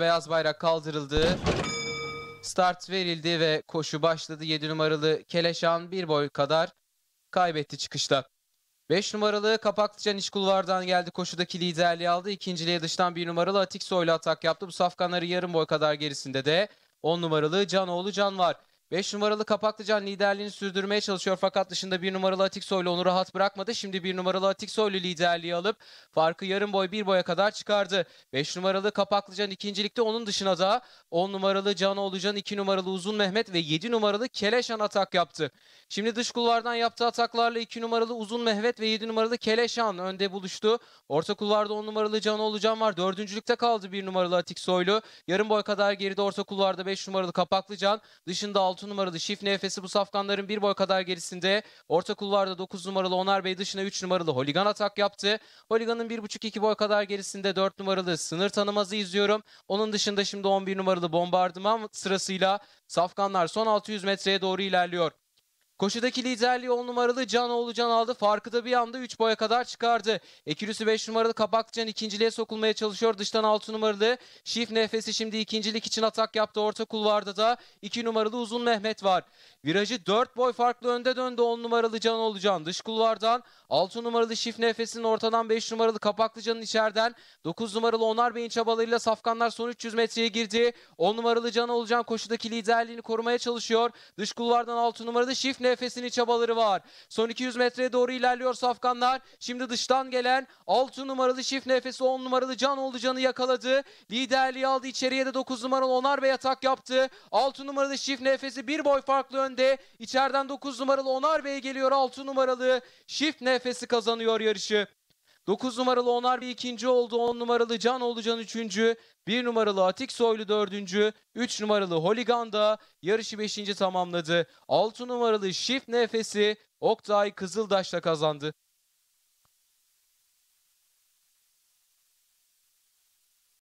beyaz bayrak kaldırıldı. Start verildi ve koşu başladı. 7 numaralı Keleşan bir boy kadar kaybetti çıkışta. 5 numaralı Kapaklıcan iç kulvardan geldi. Koşudaki liderliği aldı. İkinciliğe dıştan 1 numaralı Atiksoy ile atak yaptı. Bu safkanları yarım boy kadar gerisinde de 10 numaralı Canoğlu Can var. 5 numaralı Kapaklıcan liderliğini sürdürmeye çalışıyor fakat dışında 1 numaralı Atiksoylu onu rahat bırakmadı. Şimdi 1 numaralı Atiksoylu liderliği alıp farkı yarım boy bir boya kadar çıkardı. 5 numaralı Kapaklıcan ikincilikte onun dışına da 10 numaralı Can Oğlucan, 2 numaralı Uzun Mehmet ve 7 numaralı Keleşan atak yaptı. Şimdi dış kulvardan yaptığı ataklarla 2 numaralı Uzun Mehmet ve 7 numaralı Keleşan önde buluştu. Orta kulvarda 10 numaralı Can Oğlucan var. Dördüncülükte kaldı 1 numaralı Atiksoylu. Yarım boy kadar geride orta kulvarda 5 numaralı Kapaklıcan. Dışında 6 6 numaralı Şif Nefesi bu safkanların bir boy kadar gerisinde. Orta kulvarda 9 numaralı Onar Bey dışına 3 numaralı Holigan atak yaptı. Holigan'ın 1.5-2 boy kadar gerisinde 4 numaralı Sınır Tanımaz'ı izliyorum. Onun dışında şimdi 11 numaralı Bombardıman sırasıyla safkanlar son 600 metreye doğru ilerliyor. Koşudaki liderliği 10 numaralı Can Oğlucan aldı. Farkı da bir anda 3 boya kadar çıkardı. Ekürüsü 5 numaralı Kabakcan ikinciliğe sokulmaya çalışıyor. Dıştan 6 numaralı Şif Nefesi şimdi ikincilik için atak yaptı. Orta kulvarda da 2 numaralı Uzun Mehmet var. Virajı 4 boy farklı önde döndü 10 numaralı Can Oğlucan. Dış kulvardan 6 numaralı Şif Nefesi'nin ortadan 5 numaralı Kapaklıcan'ın içeriden 9 numaralı Onar Bey'in çabalarıyla Safkanlar son 300 metreye girdi. 10 numaralı Can Oğlucan koşudaki liderliğini korumaya çalışıyor. Dış kulvardan 6 numaralı Şif Nefesi nefesini çabaları var. Son 200 metreye doğru ilerliyor Safkanlar. Şimdi dıştan gelen 6 numaralı şif nefesi 10 numaralı Can oldu Can'ı yakaladı. Liderliği aldı. içeriye de 9 numaralı Onar ve yatak yaptı. 6 numaralı şif nefesi bir boy farklı önde. İçeriden 9 numaralı Onar Bey geliyor. 6 numaralı şif nefesi kazanıyor yarışı. 9 numaralı Onar bir ikinci oldu. 10 numaralı Can Oğlucan üçüncü. 1 numaralı Atik Soylu dördüncü. 3 numaralı Holigan da yarışı beşinci tamamladı. 6 numaralı Shift Nefesi Oktay Kızıldaş'la kazandı.